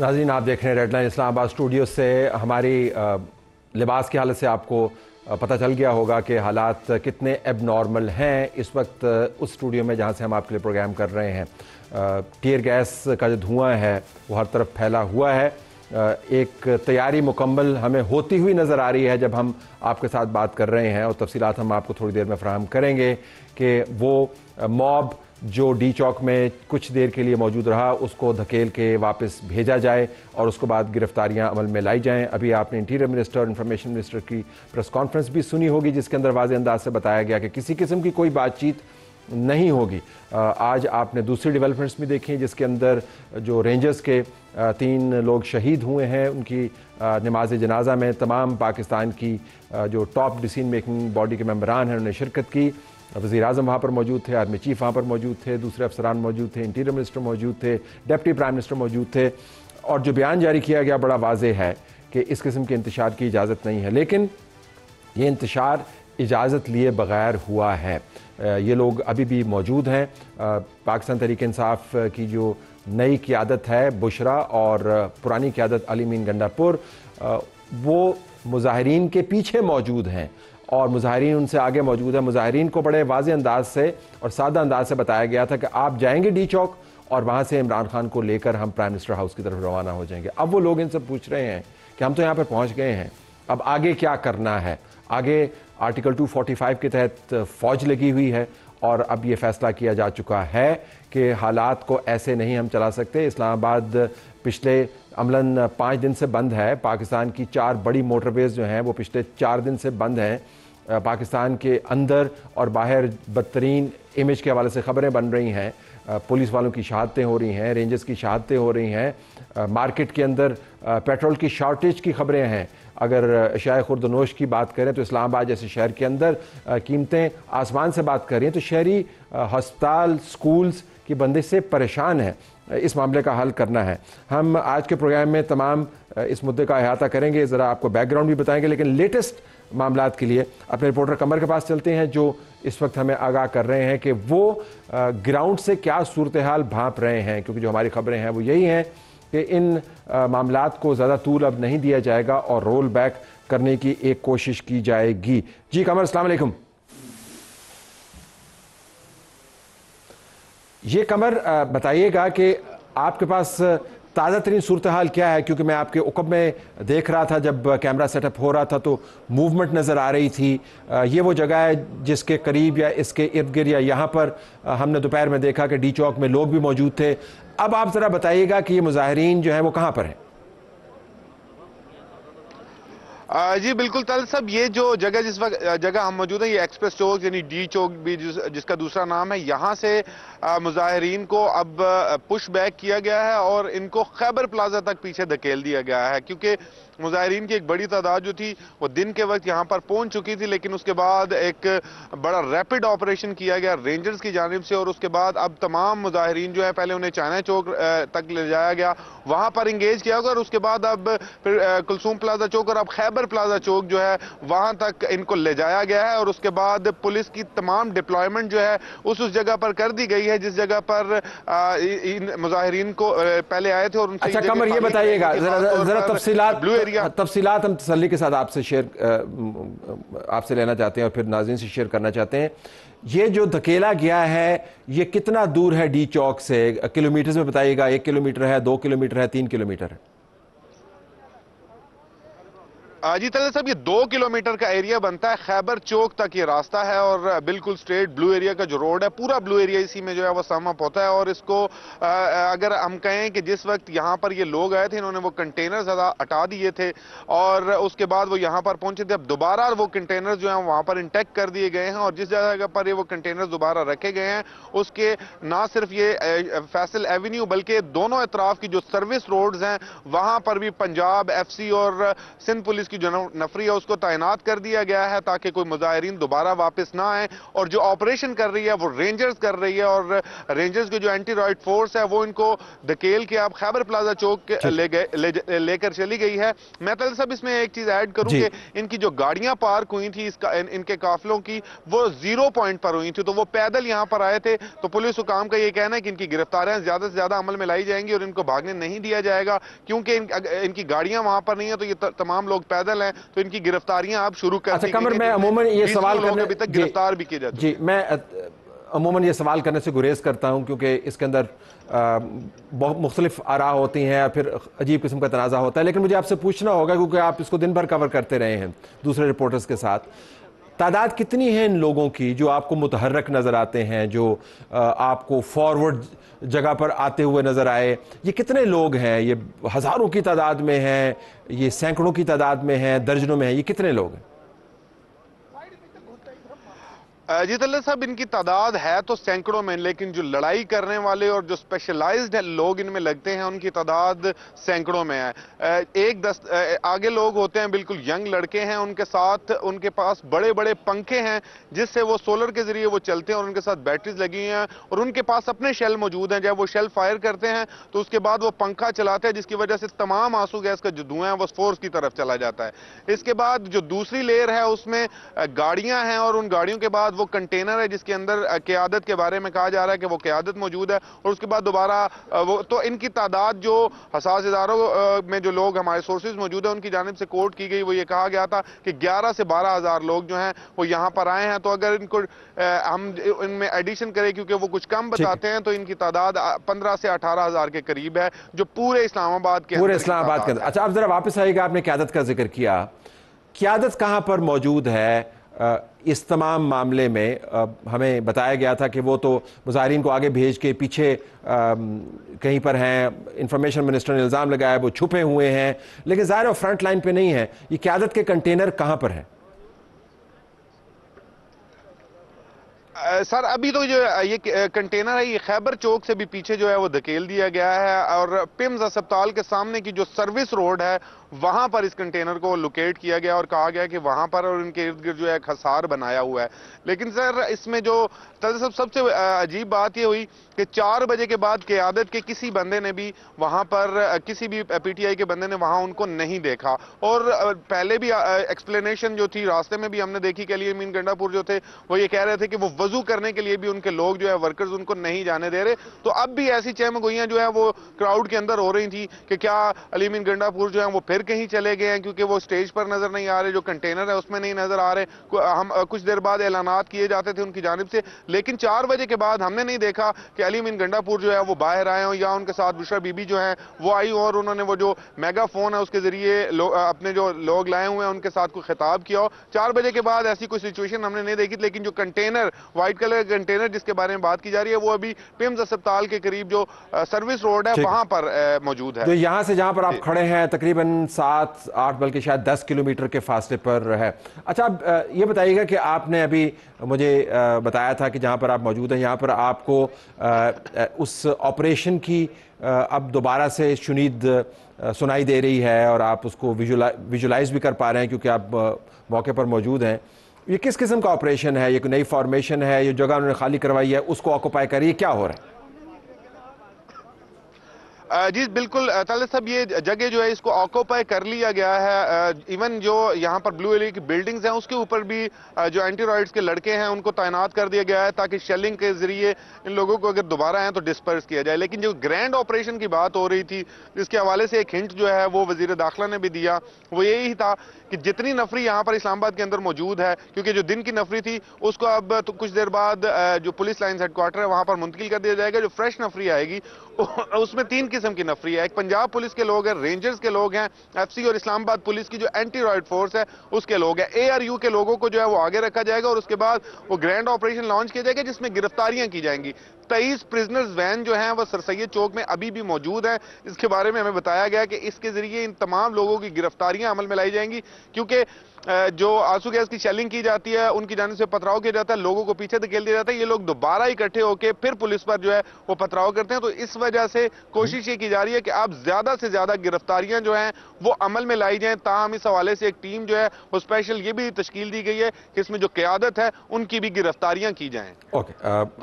नाजीन आप देख रहे हैं रेड लाइन इस्लामाबाद स्टूडियो से हमारी लिबास की हालत से आपको पता चल गया होगा कि हालात कितने एब नॉर्मल हैं इस वक्त उस स्टूडियो में जहाँ से हम आपके लिए प्रोग्राम कर रहे हैं टीयर गैस का जो धुआं है वो हर तरफ फैला हुआ है एक तैयारी मुकम्मल हमें होती हुई नज़र आ रही है जब हम आपके साथ बात कर रहे हैं और तफसीत हम आपको थोड़ी देर में फ्राहम करेंगे कि वो मॉब जो डी चौक में कुछ देर के लिए मौजूद रहा उसको धकेल के वापस भेजा जाए और उसके बाद गिरफ्तारियां अमल में लाई जाएं अभी आपने इंटीरियर मिनिस्टर और इन्फॉर्मेशन मिनिस्टर की प्रेस कॉन्फ्रेंस भी सुनी होगी जिसके अंदर वाज अंदाज से बताया गया कि किसी किस्म की कोई बातचीत नहीं होगी आज आपने दूसरी डेवलपमेंट्स भी देखी हैं जिसके अंदर जो रेंजर्स के तीन लोग शहीद हुए हैं उनकी नमाज जनाजा में तमाम पाकिस्तान की जो टॉप डिसीजन मेकिंग बॉडी के मम्बरान हैं उन्होंने शिरकत की वजी अजम वहाँ पर मौजूद थे आर्मी चीफ वहाँ पर मौजूद थे दूसरे अफसरान मौजूद थे इंटीरियर मिनिस्टर मौजूद थे डेप्टी प्राइम मिनिस्टर मौजूद थे और जो बयान जारी किया गया बड़ा वाज है कि इस किस्म के इंतजार की इजाज़त नहीं है लेकिन ये इंतशार इजाज़त लिए बग़ैर हुआ है ये लोग अभी भी मौजूद हैं पाकिस्तान तहरीक इंसाफ की जो नई क्यादत है बुशरा और पुरानी क्यादत अली मीन गंडापुर वो मुजाहरीन के पीछे मौजूद हैं और मुजाहरीन उनसे आगे मौजूद है मुजाहरीन को बड़े वाज अंदाज से और सादा अंदाज से बताया गया था कि आप जाएंगे डी चौक और वहाँ से इमरान खान को लेकर हम प्राइम मिनिस्टर हाउस की तरफ रवाना हो जाएंगे अब वो लोग इनसे पूछ रहे हैं कि हम तो यहाँ पर पहुँच गए हैं अब आगे क्या करना है आगे आर्टिकल 245 के तहत फौज लगी हुई है और अब ये फैसला किया जा चुका है कि हालात को ऐसे नहीं हम चला सकते इस्लामाबाद पिछले अमलन पाँच दिन से बंद है पाकिस्तान की चार बड़ी मोटरवेज़ जो हैं वो पिछले चार दिन से बंद हैं पाकिस्तान के अंदर और बाहर बदतरीन इमेज के हवाले से खबरें बन रही हैं पुलिस वालों की शहादतें हो रही हैं रेंजर्स की शहादतें हो रही हैं मार्केट के अंदर पेट्रोल की शॉर्टेज की खबरें हैं अगर शाह खुर्दनोश की बात करें तो इस्लामाबाद जैसे शहर के अंदर कीमतें आसमान से बात करें तो शहरी हस्पताल स्कूल्स की बंदिश से परेशान है इस मामले का हल करना है हम आज के प्रोग्राम में तमाम इस मुद्दे का अहाता करेंगे ज़रा आपको बैकग्राउंड भी बताएंगे लेकिन लेटेस्ट मामला के लिए अपने रिपोर्टर कमर के पास चलते हैं जो इस वक्त हमें आगाह कर रहे हैं कि वो ग्राउंड से क्या सूरत हाल भाप रहे हैं क्योंकि जो हमारी खबरें हैं वो यही हैं कि इन मामला को ज़्यादा तूल अब नहीं दिया जाएगा और रोल बैक करने की एक कोशिश की जाएगी जी कमर असल ये कमर बताइएगा कि आपके पास ताज़ा तरीन सूरत हाल क्या है क्योंकि मैं आपके उकब में देख रहा था जब कैमरा सेटअप हो रहा था तो मूवमेंट नज़र आ रही थी ये वो जगह है जिसके करीब या इसके इर्द गिर्द या यहाँ पर हमने दोपहर में देखा कि डी चौक में लोग भी मौजूद थे अब आप ज़रा बताइएगा कि ये मुजाहरीन जो है वो कहाँ पर हैं जी बिल्कुल तल सब ये जो जगह जिस वक्त जगह हम मौजूद हैं ये एक्सप्रेस चौक यानी डी चौक भी जिस, जिसका दूसरा नाम है यहाँ से मुजाहरीन को अब पुश बैक किया गया है और इनको खैबर प्लाजा तक पीछे धकेल दिया गया है क्योंकि मुजाहरीन की एक बड़ी तादाद जो थी वो दिन के वक्त यहाँ पर पहुंच चुकी थी लेकिन उसके बाद एक बड़ा रैपिड ऑपरेशन किया गया रेंजर्स की जानब से और उसके बाद अब तमाम मुजाहरीन जो है पहले उन्हें चाइना चौक तक ले जाया गया वहाँ पर इंगेज किया गया और उसके बाद अब फिर कुलसूम प्लाजा चौक और अब खैबर प्लाजा चौक जो है वहाँ तक इनको ले जाया गया है और उसके बाद पुलिस की तमाम डिप्लॉयमेंट जो है उस उस जगह पर कर दी गई है जिस जगह पर इन मुजाहरीन को पहले आए थे और उनसे अच्छा कमर ये बताइएगा जरा तफसीलात ब्लू जरिया हाँ, तफसीत हम तसली के साथ आपसे शेयर आपसे लेना चाहते हैं और फिर नाजिन से शेयर करना चाहते हैं ये जो धकेला गया है ये कितना दूर है डी चौक से किलोमीटर में बताइएगा एक किलोमीटर है दो किलोमीटर है तीन किलोमीटर है जी तले साहब ये दो किलोमीटर का एरिया बनता है खैबर चौक तक ये रास्ता है और बिल्कुल स्ट्रेट ब्लू एरिया का जो रोड है पूरा ब्लू एरिया इसी में जो है वो समअप होता है और इसको आ, अगर हम कहें कि जिस वक्त यहाँ पर ये लोग आए थे इन्होंने वो ज्यादा हटा दिए थे और उसके बाद वो यहाँ पर पहुंचे थे अब दोबारा वो कंटेनर जो है वहाँ पर इंटेक्ट कर दिए गए हैं और जिस जगह पर ये वो कंटेनर दोबारा रखे गए हैं उसके ना सिर्फ ये फैसल एवेन्यू बल्कि दोनों अतराफ की जो सर्विस रोड्स हैं वहाँ पर भी पंजाब एफ और सिंध पुलिस जिसकी जो नफरी है उसको तैनात कर दिया गया है ताकि कोई मुजाहरीन दोबारा वापस ना आए और जो ऑपरेशन कर रही है वो रेंजर्स कर रही है और रेंजर्स की जो एंटी फोर्स है वो इनको धकेल के आप खैबर प्लाजा चौक ले गए लेकर ले चली गई है मैं तल सब इसमें एक चीज ऐड करूँ कि इनकी जो गाड़ियां पार्क हुई थी इसका इन, इनके काफिलों की वो जीरो पॉइंट पर हुई थी तो वो पैदल यहाँ पर आए थे तो पुलिस हुकाम का ये कहना है कि इनकी गिरफ्तारियां ज्यादा से ज्यादा अमल में लाई जाएंगी और इनको भागने नहीं दिया जाएगा क्योंकि इन, इनकी गाड़ियां वहां पर नहीं है तो ये तमाम लोग पैदल हैं तो इनकी गिरफ्तारियां आप शुरू कर अच्छा कमर मैं अमूमन ये सवाल करने अभी तक गिरफ्तार भी किया जाता जी मैं अमूमन ये सवाल करने से गुरेज करता हूँ क्योंकि इसके अंदर बहुत मुख्तलिफ आरा होती हैं या फिर अजीब किस्म का तनाज़ा होता है लेकिन मुझे आपसे पूछना होगा क्योंकि आप इसको दिन भर कवर करते रहे हैं दूसरे रिपोर्टर्स के साथ तादाद कितनी है इन लोगों की जो आपको मुतहरक नज़र आते हैं जो आपको फॉरवर्ड जगह पर आते हुए नज़र आए ये कितने लोग हैं ये हज़ारों की तादाद में हैं ये सैकड़ों की तादाद में हैं दर्जनों में हैं ये कितने लोग हैं जी साहब इनकी तादाद है तो सैकड़ों में लेकिन जो लड़ाई करने वाले और जो स्पेशलाइज्ड है लोग इनमें लगते हैं उनकी तादाद सैकड़ों में है एक दस आगे लोग होते हैं बिल्कुल यंग लड़के हैं उनके साथ उनके पास बड़े बड़े पंखे हैं जिससे वो सोलर के जरिए वो चलते हैं और उनके साथ बैटरीज लगी हुई हैं और उनके पास अपने शेल मौजूद हैं जब वो शेल फायर करते हैं तो उसके बाद वो पंखा चलाते हैं जिसकी वजह से तमाम आंसू गैस का जो धुआं है वो फोर्स की तरफ चला जाता है इसके बाद जो दूसरी लेयर है उसमें गाड़ियाँ हैं और उन गाड़ियों के बाद वो कंटेनर है जिसके अंदर क्यादत के बारे में कहा जा रहा है कि वो क्यादत मौजूद है और उसके बाद दोबारा वो तो इनकी तादाद जो हसास इदारों में जो लोग हमारे सोर्सेज मौजूद है उनकी जानब से कोर्ट की गई वो ये कहा गया था कि ग्यारह से बारह हज़ार लोग जो है वो यहाँ पर आए हैं तो अगर इनको हम इनमें एडिशन करें क्योंकि वो कुछ कम बताते हैं तो इनकी तादाद पंद्रह से अठारह हज़ार के करीब है जो पूरे इस्लामाबाद के पूरे इस्लामाबाद के अच्छा आप ज़रा वापस आइएगा आपने क्यादत का जिक्र किया क्यादत कहां पर मौजूद है इस तमाम मामले में हमें बताया गया था कि वो तो मुजाहरीन को आगे भेज के पीछे कहीं पर हैं इंफॉर्मेशन मिनिस्टर ने इल्ज़ाम लगाया वो छुपे हुए हैं लेकिन ज़ाहिर वो फ्रंट लाइन पर नहीं है ये क्यादत के कंटेनर कहाँ पर हैं सर अभी तो जो ये कंटेनर है ये खैबर चौक से भी पीछे जो है वो धकेल दिया गया है और पिम्स अस्पताल के सामने की जो सर्विस रोड है वहां पर इस कंटेनर को लोकेट किया गया और कहा गया कि वहां पर और इनके इर्द गिर्द जो है खसार हसार बनाया हुआ है लेकिन सर इसमें जो सब सबसे अजीब बात यह हुई कि चार बजे के बाद क्यादत के किसी बंदे ने भी वहां पर किसी भी पीटीआई के बंदे ने वहां उनको नहीं देखा और पहले भी एक्सप्लेनेशन जो थी रास्ते में भी हमने देखी के लिए मीन गंडापुर जो थे वो ये कह रहे थे कि वो वजू करने के लिए भी उनके लोग जो है वर्कर्स उनको नहीं जाने दे रहे तो अब भी ऐसी चहमगोइयां जो है वो क्राउड के अंदर हो रही थी कि क्या अलीमीन गंडापुर जो है वो फिर फिर कहीं चले गए हैं क्योंकि वो स्टेज पर नजर नहीं आ रहे जो कंटेनर है उसमें नहीं नजर आ रहे हम कुछ देर बाद ऐलान किए जाते थे उनकी जानब से लेकिन चार बजे के बाद हमने नहीं देखा कि अली मिन गंडापुर जो है वो बाहर आए हों या उनके साथ बुशरा बीबी जो है वो आई और उन्होंने वो जो मेगा फोन है उसके जरिए अपने जो लोग लाए हुए हैं उनके साथ कोई खिताब किया हो चार बजे के बाद ऐसी कोई सिचुएशन हमने नहीं देखी लेकिन जो कंटेनर व्हाइट कलर का कंटेनर जिसके बारे में बात की जा रही है वो अभी पिम्स अस्पताल के करीब जो सर्विस रोड है वहां पर मौजूद है यहाँ से जहां पर आप खड़े हैं तकरीबन सात आठ बल्कि शायद दस किलोमीटर के फासले पर है अच्छा आप ये बताइएगा कि आपने अभी मुझे बताया था कि जहाँ पर आप मौजूद हैं यहाँ पर आपको उस ऑपरेशन की अब दोबारा से शुनीद सुनाई दे रही है और आप उसको विजुला विजुलाइज भी कर पा रहे हैं क्योंकि आप मौके पर मौजूद हैं ये किस किस्म का ऑपरेशन है ये कोई नई फॉर्मेशन है ये जगह उन्होंने खाली करवाई है उसको ऑक्यूपाई करिए क्या हो रहा है जी बिल्कुल तालिब साहब ये जगह जो है इसको ऑक्यूपाई कर लिया गया है इवन जो यहाँ पर ब्लू एली की बिल्डिंग्स हैं उसके ऊपर भी जो एंटी के लड़के हैं उनको तैनात कर दिया गया है ताकि शेलिंग के जरिए इन लोगों को अगर दोबारा आए तो डिस्पर्स किया जाए लेकिन जो ग्रैंड ऑपरेशन की बात हो रही थी जिसके हवाले से एक हिंट जो है वो वजीर दाखिला ने भी दिया वो यही था कि जितनी नफरी यहाँ पर इस्लामाबाद के अंदर मौजूद है क्योंकि जो दिन की नफरी थी उसको अब तो कुछ देर बाद जो पुलिस लाइन्स हेडक्वार्टर है वहाँ पर मुंतकिल कर दिया जाएगा जो फ्रेश नफरी आएगी उसमें तीन किस्म की नफरी है एक पंजाब पुलिस के लोग हैं रेंजर्स के लोग हैं एफ और इस्लामाबाद पुलिस की जो एंटी रॉयड फोर्स है उसके लोग हैं ए के लोगों को जो है वो आगे रखा जाएगा और उसके बाद वो ग्रैंड ऑपरेशन लॉन्च किया जाएगा जिसमें गिरफ्तारियां की जाएंगी तेईस प्रिजनर्स वैन जो है वह सरसैद चौक में अभी भी मौजूद है इसके बारे में हमें बताया गया कि इसके जरिए इन तमाम लोगों की गिरफ्तारियां अमल में लाई जाएंगी क्योंकि जो आंसू गैस की शेलिंग की जाती है उनकी जाने से पथराव किया जाता है लोगों को पीछे धकेल दिया जाता है ये लोग दोबारा इकट्ठे होकर फिर पुलिस पर जो है वो पथराव करते हैं तो इस वजह से कोशिश ये की जा रही है कि आप ज्यादा से ज्यादा गिरफ्तारियां जो हैं वो अमल में लाई जाएं ताहम इस हवाले से एक टीम जो है वो स्पेशल ये भी तश्कील दी गई है कि इसमें जो क्यादत है उनकी भी गिरफ्तारियां की जाएं ओके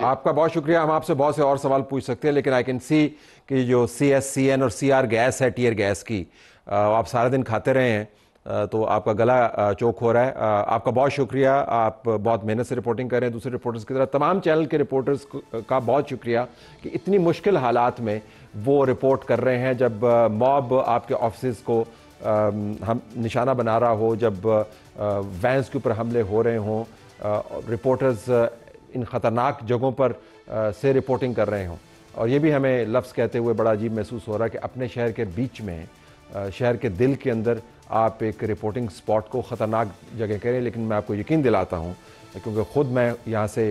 आपका बहुत शुक्रिया हम आपसे बहुत से और सवाल पूछ सकते हैं लेकिन आई कैन सी कि जो सी एस सी एन और सी आर गैस है टीयर गैस की आप सारा दिन खाते रहे हैं तो आपका गला चौक हो रहा है आपका बहुत शुक्रिया आप बहुत मेहनत से रिपोर्टिंग कर रहे हैं दूसरे रिपोर्टर्स की तरह तमाम चैनल के रिपोर्टर्स का बहुत शुक्रिया कि इतनी मुश्किल हालात में वो रिपोर्ट कर रहे हैं जब मॉब आपके ऑफिस को हम निशाना बना रहा हो जब वैंस के ऊपर हमले हो रहे हों रिपोर्टर्स इन ख़तरनाक जगहों पर से रिपोर्टिंग कर रहे हों और ये भी हमें लफ्ज़ कहते हुए बड़ा अजीब महसूस हो रहा है कि अपने शहर के बीच में शहर के दिल के अंदर आप एक रिपोर्टिंग स्पॉट को ख़तरनाक जगह कह रहे हैं लेकिन मैं आपको यकीन दिलाता हूँ क्योंकि ख़ुद मैं यहाँ से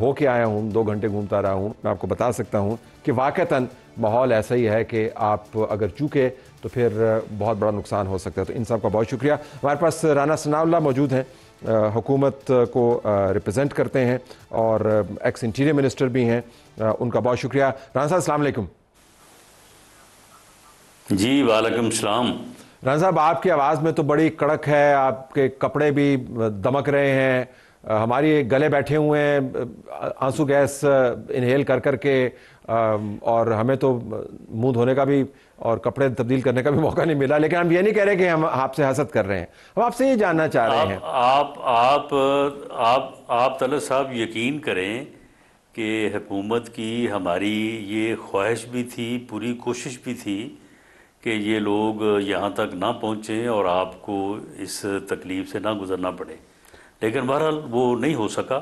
हो के आया हूँ दो घंटे घूमता रहा हूँ मैं आपको बता सकता हूँ कि वाक़ता माहौल ऐसा ही है कि आप अगर चूके तो फिर बहुत बड़ा नुकसान हो सकता है तो इन सब का बहुत शुक्रिया हमारे पास राना सनाउल्ला मौजूद हैं हुकूमत को रिप्रेजेंट करते हैं और एक्स इंटीरियर मिनिस्टर भी हैं उनका बहुत शुक्रिया राना साहब अलैक्म जी वालेकुम सलाम रन साहब आपकी आवाज़ में तो बड़ी कड़क है आपके कपड़े भी दमक रहे हैं हमारी गले बैठे हुए हैं आंसू गैस इनहेल कर कर और हमें तो मुंह धोने का भी और कपड़े तब्दील करने का भी मौका नहीं मिला लेकिन हम ये नहीं कह रहे कि हम आपसे हसद कर रहे हैं हम आपसे ये जानना चाह रहे हैं आप आप आप आप तलत साहब यकीन करें कि हुकूमत की हमारी ये ख्वाहिश भी थी पूरी कोशिश भी थी कि ये लोग यहाँ तक ना पहुँचें और आपको इस तकलीफ से ना गुजरना पड़े लेकिन बहरहाल वो नहीं हो सका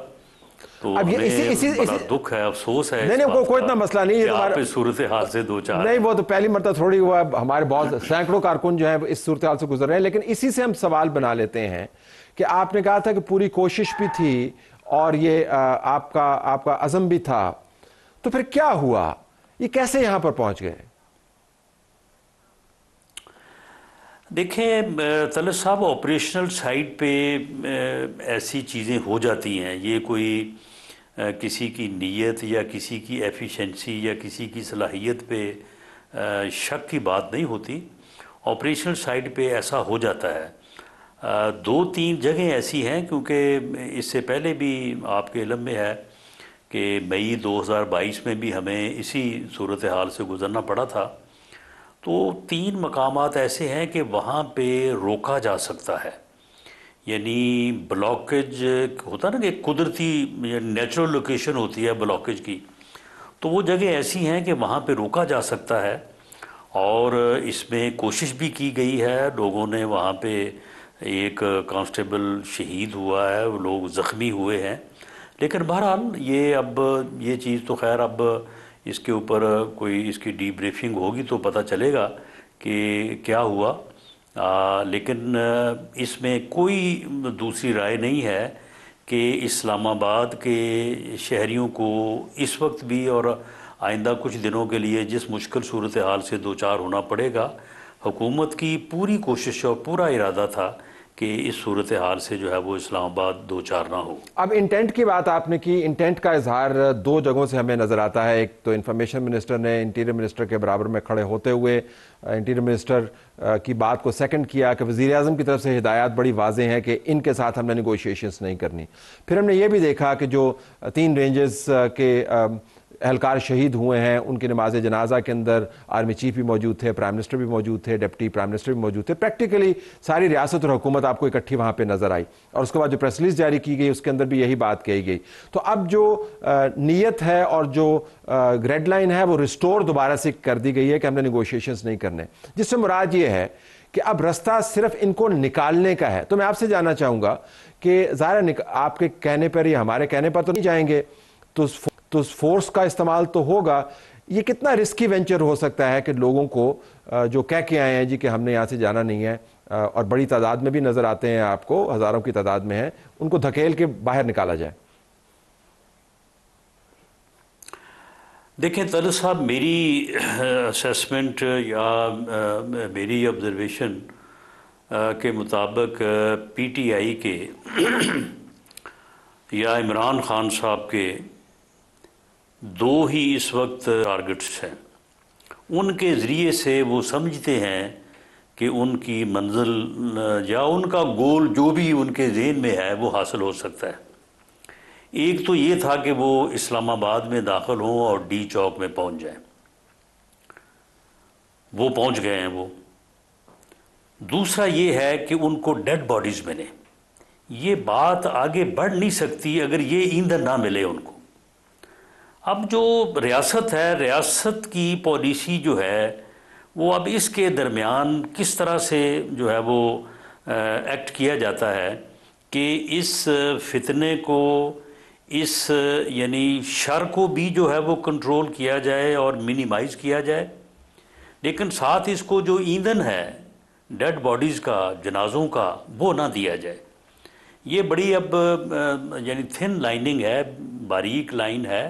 तो अब ये इसी, इसी, इसी, दुख है अफसोस है नहीं नहीं को, कोई इतना मसला नहीं है तो सूरत हाल से दो चार नहीं वो तो पहली मरतब थोड़ी हुआ हमारे बहुत सैकड़ों कारकुन जो है इस सूरत हाल से गुजर रहे हैं लेकिन इसी से हम सवाल बना लेते हैं कि आपने कहा था कि पूरी कोशिश भी थी और ये आपका आपका अज़म भी था तो फिर क्या हुआ ये कैसे यहाँ पर पहुँच गए देखिए तलत साहब ऑपरेशनल साइड पे ऐसी चीज़ें हो जाती हैं ये कोई किसी की नीयत या किसी की एफिशिएंसी या किसी की सलाहियत पे शक की बात नहीं होती ऑपरेशनल साइड पे ऐसा हो जाता है दो तीन जगह ऐसी हैं क्योंकि इससे पहले भी आपके इलम में है कि मई 2022 में भी हमें इसी सूरत हाल से गुज़रना पड़ा था तो तीन मकाम ऐसे हैं कि वहाँ पे रोका जा सकता है यानी ब्लॉकेज होता ना कि कुदरती नेचुरल लोकेशन होती है ब्लॉकेज की तो वो जगह ऐसी हैं कि वहाँ पे रोका जा सकता है और इसमें कोशिश भी की गई है लोगों ने वहाँ पे एक कांस्टेबल शहीद हुआ है लोग ज़ख्मी हुए हैं लेकिन बहरहाल ये अब ये चीज़ तो खैर अब इसके ऊपर कोई इसकी डीब्रीफिंग होगी तो पता चलेगा कि क्या हुआ आ, लेकिन इसमें कोई दूसरी राय नहीं है कि इस्लामाबाद के शहरीों को इस वक्त भी और आइंदा कुछ दिनों के लिए जिस मुश्किल सूरत हाल से दो चार होना पड़ेगा हुकूमत की पूरी कोशिश और पूरा इरादा था कि इस सूरत हाल से जो है वो इस्लामाबाद दो चार ना हो अब इंटेंट की बात आपने की इंटेंट का इजहार दो जगहों से हमें नज़र आता है एक तो इन्फॉर्मेशन मिनिस्टर ने इंटीरियर मिनिस्टर के बराबर में खड़े होते हुए इंटीरियर मिनिस्टर की बात को सेकंड किया कि वज़ी अजम की तरफ से हिदायत बड़ी वाजें हैं कि इनके साथ हमने निगोशिएशन नहीं करनी फिर हमने ये भी देखा कि जो तीन रेंजेस के अहलकार शहीद हुए हैं उनकी नमाज जनाजा के अंदर आर्मी चीफ भी मौजूद थे प्राइम मिनिस्टर भी मौजूद थे डिप्टी प्राइम मिनिस्टर भी मौजूद थे प्रैक्टिकली सारी रियासत और हुकूमत आपको इकट्ठी वहाँ पर नज़र आई और उसके बाद जो प्रेस रिलीज जारी की गई उसके अंदर भी यही बात कही गई तो अब जो नीयत है और जो ग्रेडलाइन लाइन है वो रिस्टोर दोबारा से कर दी गई है कि हमने निगोशिएशन नहीं करने जिससे मुराद ये है कि अब रास्ता सिर्फ इनको निकालने का है तो मैं आपसे जानना चाहूँगा कि ज़ाहिर आपके कहने पर या हमारे कहने पर तो नहीं जाएंगे तो तो फोर्स का इस्तेमाल तो होगा ये कितना रिस्की वेंचर हो सकता है कि लोगों को जो कह के आए हैं जी कि हमने यहाँ से जाना नहीं है और बड़ी तादाद में भी नज़र आते हैं आपको हज़ारों की तादाद में है उनको धकेल के बाहर निकाला जाए देखें तल साहब मेरी असेसमेंट या मेरी ऑब्जर्वेशन के मुताबिक पीटीआई के या इमरान खान साहब के दो ही इस वक्त टारगेट्स हैं उनके ज़रिए से वो समझते हैं कि उनकी मंजिल या उनका गोल जो भी उनके जेन में है वो हासिल हो सकता है एक तो ये था कि वो इस्लामाबाद में दाखिल हों और डी चौक में पहुंच जाएं वो पहुंच गए हैं वो दूसरा ये है कि उनको डेड बॉडीज़ मिलें ये बात आगे बढ़ नहीं सकती अगर ये ईंधन ना मिले उनको अब जो रियासत है रियासत की पॉलिसी जो है वो अब इसके दरमियान किस तरह से जो है वो एक्ट किया जाता है कि इस फितने को इस यानी शर को भी जो है वो कंट्रोल किया जाए और मिनिमाइज़ किया जाए लेकिन साथ इसको जो ईंधन है डेड बॉडीज़ का जनाजों का वो ना दिया जाए ये बड़ी अब यानी थिन लाइनिंग है बारीक लाइन है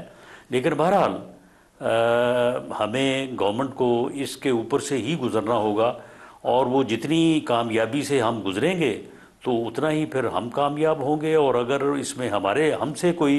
लेकिन बहरहाल हमें गवर्नमेंट को इसके ऊपर से ही गुजरना होगा और वो जितनी कामयाबी से हम गुजरेंगे तो उतना ही फिर हम कामयाब होंगे और अगर इसमें हमारे हमसे कोई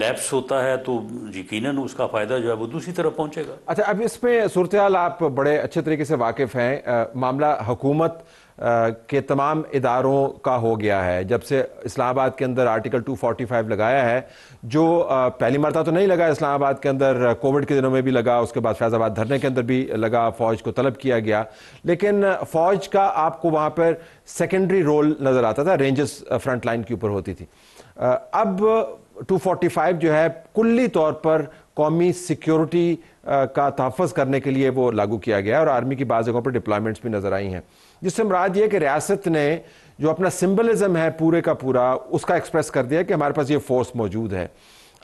लैप्स होता है तो यकीनन उसका फ़ायदा जो है वो दूसरी तरफ पहुंचेगा अच्छा अब इसमें सूरत आप बड़े अच्छे तरीके से वाकिफ़ हैं मामला हुकूमत के तमाम इदारों का हो गया है जब से इस्लामाबाद के अंदर आर्टिकल 245 लगाया है जो पहली मरता तो नहीं लगा इस्लामाबाद के अंदर कोविड के दिनों में भी लगा उसके बाद फैज़ाबाद धरने के अंदर भी लगा फ़ौज को तलब किया गया लेकिन फ़ौज का आपको वहाँ पर सेकेंडरी रोल नज़र आता था रेंजेस फ्रंट लाइन के ऊपर होती थी अब 245 जो है कुल्ली तौर पर कौमी सिक्योरिटी का तहफ़ करने के लिए वो लागू किया गया और आर्मी की बाज़ जगहों पर डिप्लॉयमेंट्स भी नज़र आई हैं जिससे मराद ये कि रियासत ने जो अपना सिम्बलिज़म है पूरे का पूरा उसका एक्सप्रेस कर दिया कि हमारे पास ये फोर्स मौजूद है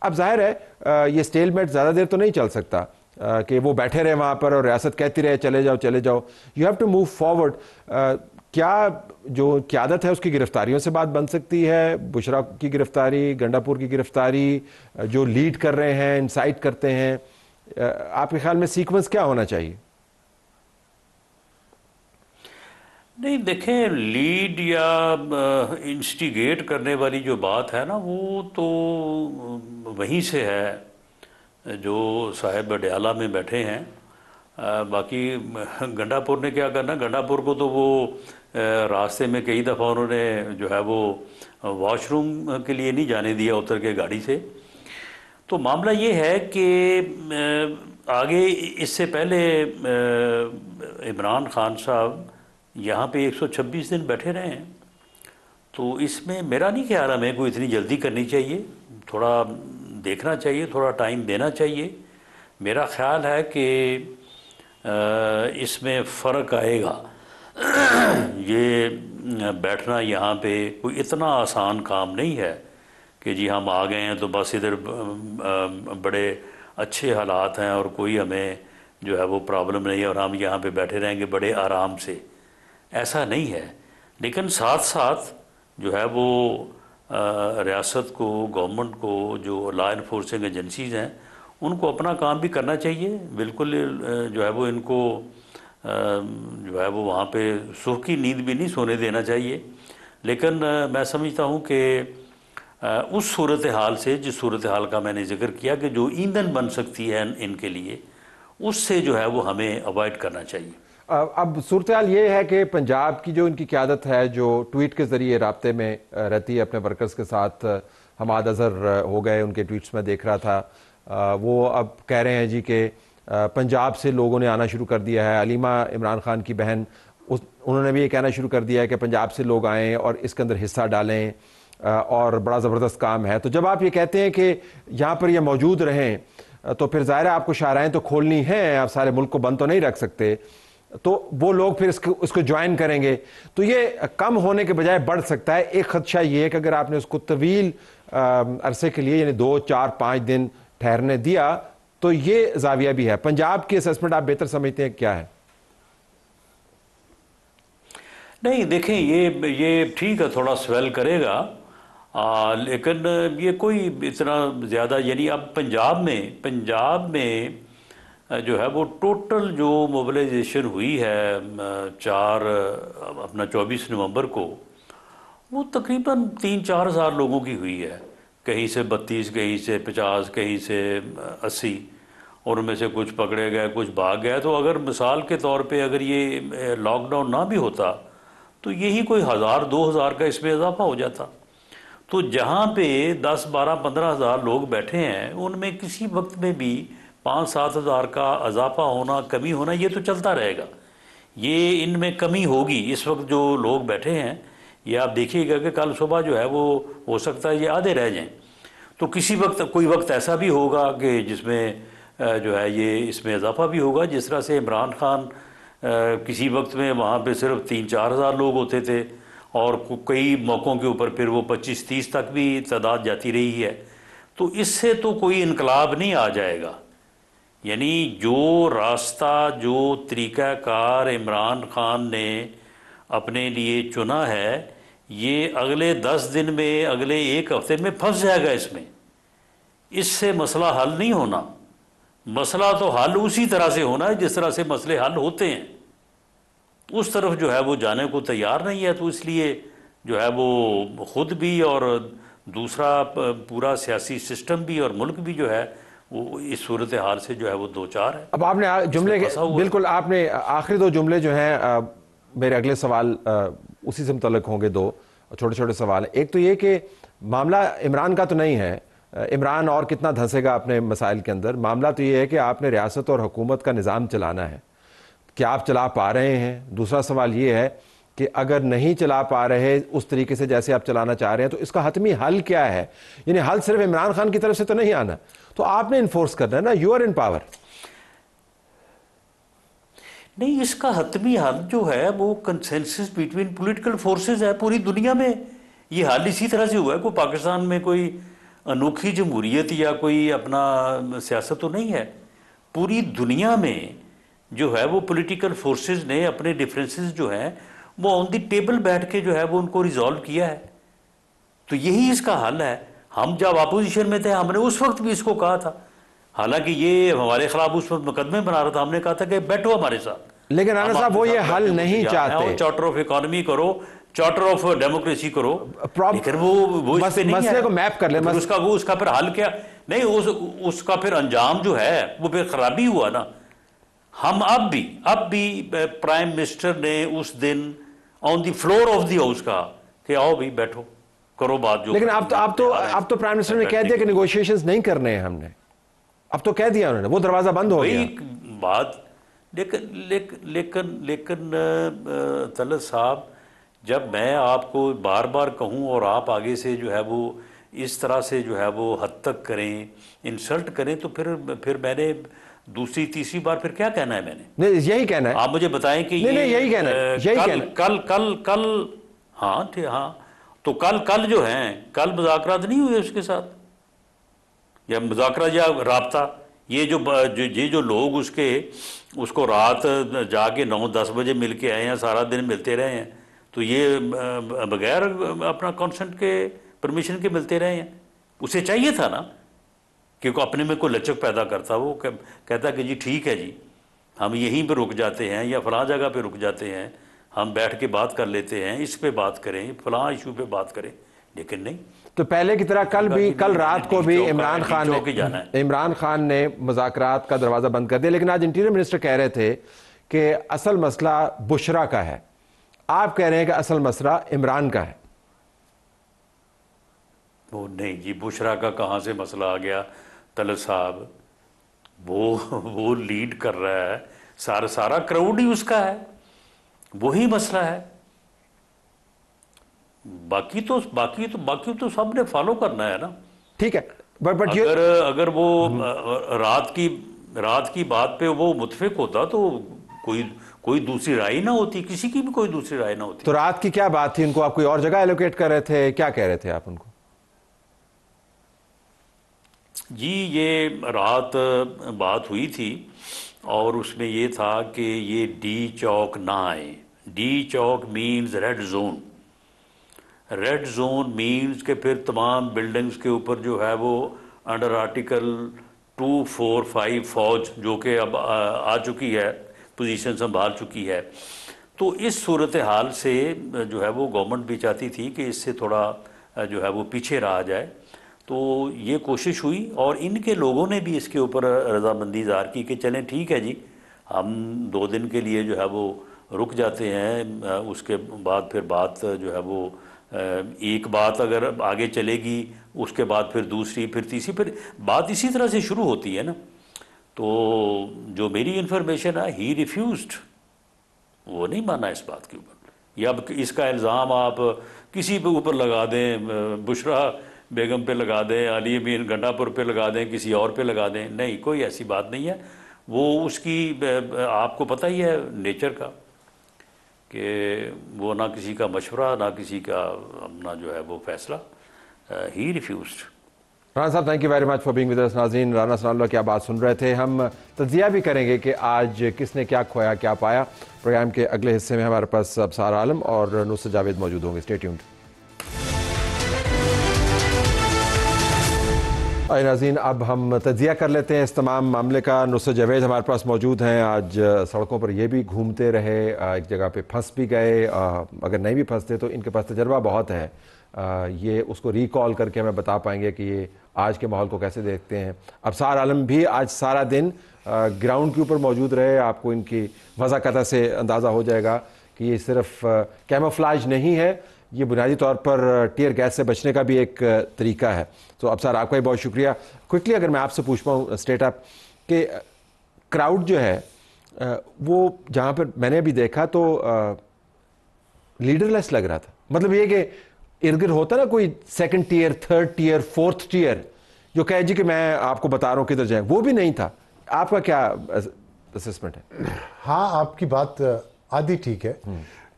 अब जाहिर है ये स्टेलमेट ज़्यादा देर तो नहीं चल सकता कि वो बैठे रहे वहाँ पर और रियासत कहती रहे चले जाओ चले जाओ you have to move forward क्या जो क्यादत है उसकी गिरफ्तारियों से बात बन सकती है बुशरा की गिरफ्तारी गंडापुर की गिरफ्तारी जो लीड कर रहे हैं इंसाइट करते हैं आपके ख्याल में सीक्वेंस क्या होना चाहिए नहीं देखें लीड या इंस्टिगेट करने वाली जो बात है ना वो तो वहीं से है जो साहेब अडयाला में बैठे हैं बाकी गंडापुर ने क्या करना गंडापुर को तो वो रास्ते में कई दफ़ा उन्होंने जो है वो वॉशरूम के लिए नहीं जाने दिया उतर के गाड़ी से तो मामला ये है कि आगे इससे पहले इमरान खान साहब यहाँ पे 126 दिन बैठे रहे हैं तो इसमें मेरा नहीं ख्याल है मेरे को इतनी जल्दी करनी चाहिए थोड़ा देखना चाहिए थोड़ा टाइम देना चाहिए मेरा ख्याल है कि इसमें फ़र्क आएगा ये बैठना यहाँ पे कोई इतना आसान काम नहीं है कि जी हम आ गए हैं तो बस इधर बड़े अच्छे हालात हैं और कोई हमें जो है वो प्रॉब्लम नहीं है और हम यहाँ पे बैठे रहेंगे बड़े आराम से ऐसा नहीं है लेकिन साथ साथ जो है वो रियासत को गवर्नमेंट को जो लॉ इन्फोर्सिंग एजेंसीज हैं उनको अपना काम भी करना चाहिए बिल्कुल जो है वो इनको जो है वो वहाँ पे सुख की नींद भी नहीं सोने देना चाहिए लेकिन मैं समझता हूँ कि उस सूरत हाल से जिस सूरत हाल का मैंने जिक्र किया कि जो ईंधन बन सकती है इनके लिए उससे जो है वो हमें अवॉइड करना चाहिए अब सूरत ये है कि पंजाब की जो इनकी क्यादत है जो ट्वीट के ज़रिए रबते में रहती है अपने वर्कर्स के साथ हमाद अज़हर हो गए उनके ट्वीट्स में देख रहा था वो अब कह रहे हैं जी कि पंजाब से लोगों ने आना शुरू कर दिया है अलीमा इमरान खान की बहन उस उन्होंने भी ये कहना शुरू कर दिया है कि पंजाब से लोग आएँ और इसके अंदर हिस्सा डालें और बड़ा ज़बरदस्त काम है तो जब आप ये कहते हैं कि यहाँ पर ये मौजूद रहें तो फिर ज़ाहिर आपको शाहराएँ तो खोलनी हैं आप सारे मुल्क को बंद तो नहीं रख सकते तो वो लोग फिर इसको इसको ज्वाइन करेंगे तो ये कम होने के बजाय बढ़ सकता है एक खदशा ये है कि अगर आपने उसको तवील अरसे के लिए यानी दो चार पाँच दिन ठहरने दिया तो ये जाविया भी है पंजाब की असेसमेंट आप बेहतर समझते हैं क्या है नहीं देखें ये ये ठीक है थोड़ा स्वेल करेगा आ, लेकिन ये कोई इतना ज़्यादा यानी अब पंजाब में पंजाब में जो है वो टोटल जो मोबलाइजेशन हुई है चार अपना चौबीस नवंबर को वो तकरीबन तीन चार हज़ार लोगों की हुई है कहीं से बत्तीस कहीं से पचास कहीं से अस्सी और उनमें से कुछ पकड़े गए कुछ भाग गए तो अगर मिसाल के तौर पे अगर ये लॉकडाउन ना भी होता तो यही कोई हज़ार दो हज़ार का इसमें इजाफा हो जाता तो जहाँ पे दस बारह पंद्रह हज़ार लोग बैठे हैं उनमें किसी वक्त में भी पाँच सात हज़ार का अजाफा होना कमी होना ये तो चलता रहेगा ये इनमें कमी होगी इस वक्त जो लोग बैठे हैं ये आप देखिएगा कि कल सुबह जो है वो हो सकता है ये आधे रह जाएं तो किसी वक्त कोई वक्त ऐसा भी होगा कि जिसमें जो है ये इसमें इजाफा भी होगा जिस तरह से इमरान खान किसी वक्त में वहाँ पे सिर्फ तीन चार हज़ार लोग होते थे और कई मौक़ों के ऊपर फिर वो पच्चीस तीस तक भी तादाद जाती रही है तो इससे तो कोई इनकलाब नहीं आ जाएगा यानी जो रास्ता जो तरीक़ाकार इमरान ख़ान ने अपने लिए चुना है ये अगले दस दिन में अगले एक हफ्ते में फंस जाएगा इसमें इससे मसला हल नहीं होना मसला तो हल उसी तरह से होना है जिस तरह से मसले हल होते हैं उस तरफ जो है वो जाने को तैयार नहीं है तो इसलिए जो है वो ख़ुद भी और दूसरा पूरा सियासी सिस्टम भी और मुल्क भी जो है वो इस सूरत हाल से जो है वो दो चार है अब आपने जुमले के बिल्कुल आपने आखिरी दो जुमले जो हैं मेरे अगले सवाल आ, उसी से मुतलक होंगे दो छोटे छोटे सवाल एक तो ये कि मामला इमरान का तो नहीं है इमरान और कितना धंसेगा अपने मसाइल के अंदर मामला तो ये है कि आपने रियासत और हुकूमत का निज़ाम चलाना है क्या आप चला पा रहे हैं दूसरा सवाल ये है कि अगर नहीं चला पा रहे उस तरीके से जैसे आप चलाना चाह रहे हैं तो इसका हतमी हल क्या है यानी हल सिर्फ इमरान खान की तरफ से तो नहीं आना तो आपने इन्फोर्स करना है ना यू आर इन पावर नहीं इसका हतमी हल जो है वो कंसेंसस बिटवीन पॉलिटिकल फोर्सेस है पूरी दुनिया में ये हाल इसी तरह से हुआ है कोई पाकिस्तान में कोई अनोखी जमहूरीत या कोई अपना सियासत तो नहीं है पूरी दुनिया में जो है वो पॉलिटिकल फोर्सेस ने अपने डिफरेंसेस जो हैं वो ऑन दी टेबल बैठ के जो है वो उनको रिजॉल्व किया है तो यही इसका हल है हम जब अपोजिशन में थे हमने उस वक्त भी इसको कहा था हालांकि ये हमारे खिलाफ उस वक्त मुकदमे बना रहा था हमने कहा था कि बैठो हमारे साथ लेकिन आना साहब वो ये हल नहीं चाहते चार्टर ऑफ इकोनॉमी करो चार्टर ऑफ डेमोक्रेसी करो लेकिन वो वो मस, नहीं मसले को मैप कर ले मस... उसका वो उसका फिर हल क्या नहीं उस उसका फिर अंजाम जो है वो फिर खराबी हुआ ना हम अब भी अब भी प्राइम मिनिस्टर ने उस दिन on the floor of the house कहा कि आओ भी बैठो करो बात जो लेकिन आप तो आप तो आप तो प्राइम मिनिस्टर तो ने कह दिया कि नेगोशिएशंस नहीं करने हैं हमने अब तो कह दिया उन्होंने वो दरवाजा बंद हो गया बात लेकिन लेकिन लेकिन लेकिन तलत साहब जब मैं आपको बार बार कहूँ और आप आगे से जो है वो इस तरह से जो है वो हद तक करें इंसल्ट करें तो फिर फिर मैंने दूसरी तीसरी बार फिर क्या कहना है मैंने नहीं यही कहना है आप मुझे बताएं कि नहीं, नहीं, यही कहना है यही कल, कहना कल कल कल हाँ ठीक हाँ तो कल कल जो है कल मुजाकरात तो नहीं हुए उसके साथ या मुजाकरा या रबता ये जो ये जो लोग उसके उसको रात जाके नौ दस बजे मिल के आए हैं सारा दिन मिलते रहे हैं तो ये बगैर अपना कॉन्सेंट के परमिशन के मिलते रहे हैं उसे चाहिए था ना क्योंकि अपने में कोई लचक पैदा करता वो कह, कहता कि जी ठीक है जी हम यहीं पर रुक जाते हैं या फलां जगह पर रुक जाते हैं हम बैठ के बात कर लेते हैं इस पे बात करें फलां इशू पे बात करें लेकिन नहीं तो पहले की तरह कल भी कल रात को भी इमरान खान ने इमरान खान ने मुजात का दरवाज़ा बंद कर दिया लेकिन आज इंटीरियर मिनिस्टर कह रहे थे कि असल मसला बुशरा का है आप कह रहे हैं कि असल मसला इमरान का है वो नहीं जी बुशरा का कहां से मसला आ गया तल साहब वो वो लीड कर रहा है सारा सारा क्राउड ही उसका है वही मसला है बाकी तो बाकी तो बाकी तो सबने फॉलो करना है ना ठीक है बट बट अगर अगर वो रात की रात की बात पे वो मुतफिक होता तो कोई कोई दूसरी राय ना होती किसी की भी कोई दूसरी राय ना होती तो रात की क्या बात थी उनको आप कोई और जगह एलोकेट कर रहे थे क्या कह रहे थे आप उनको जी ये रात बात हुई थी और उसमें ये था कि ये डी चौक ना आए D Chowk means red zone red zone means के फिर तमाम बिल्डिंग्स के ऊपर जो है वो under article two four five फौज जो कि अब आ, आ चुकी है पोजीशन संभाल चुकी है तो इस सूरत हाल से जो है वो गवर्नमेंट भी चाहती थी कि इससे थोड़ा जो है वो पीछे रहा जाए तो ये कोशिश हुई और इनके लोगों ने भी इसके ऊपर रजामंदी इजहार की कि चलें ठीक है जी हम दो दिन के लिए जो है वो रुक जाते हैं उसके बाद फिर बात जो है वो एक बात अगर आगे चलेगी उसके बाद फिर दूसरी फिर तीसरी फिर बात इसी तरह से शुरू होती है ना तो जो मेरी इन्फॉर्मेशन है ही रिफ्यूज वो नहीं माना इस बात के ऊपर या इसका इल्ज़ाम आप किसी पे ऊपर लगा दें बुशरा बेगम पे लगा दें अली बीन गंडापुर पे लगा दें किसी और पे लगा दें नहीं कोई ऐसी बात नहीं है वो उसकी आपको पता ही है नेचर का कि वो ना किसी का मशवरा ना किसी का अपना जो है वो फैसला ही रिफ्यूज राना साहब thank you very much for being with us नाजीन राना सनाल्ला क्या बात सुन रहे थे हम तजिया भी करेंगे कि आज किसने क्या खोया क्या पाया प्रोग्राम के अगले हिस्से में हमारे पास अबसार आलम और नुसर जावेद मौजूद होंगे स्टेट नाजीन अब हम तजिया कर लेते हैं इस तमाम मामले का नुसर जवेद हमारे पास मौजूद हैं आज सड़कों पर ये भी घूमते रहे एक जगह पे फंस भी गए अगर नहीं भी फंसते तो इनके पास तजर्बा बहुत है ये उसको रिकॉल करके हमें बता पाएंगे कि ये आज के माहौल को कैसे देखते हैं अब सार आलम भी आज सारा दिन ग्राउंड के ऊपर मौजूद रहे आपको इनकी वजाकता से अंदाज़ा हो जाएगा कि ये सिर्फ कैमोफ्लाज नहीं है ये बुनियादी तौर पर टीयर गैस से बचने का भी एक तरीका है तो अब सर आपका भी बहुत शुक्रिया क्विकली अगर मैं आपसे पूछ पाऊँ स्टेट कि क्राउड जो है वो जहाँ पर मैंने अभी देखा तो लीडरलेस लग रहा था मतलब ये कि इर्द गिर्द होता ना कोई second tier third tier fourth tier जो कहे जी कि मैं आपको बता रहा हूँ किधर जाए वो भी नहीं था आपका क्या असेसमेंट है हाँ आपकी बात आधी ठीक है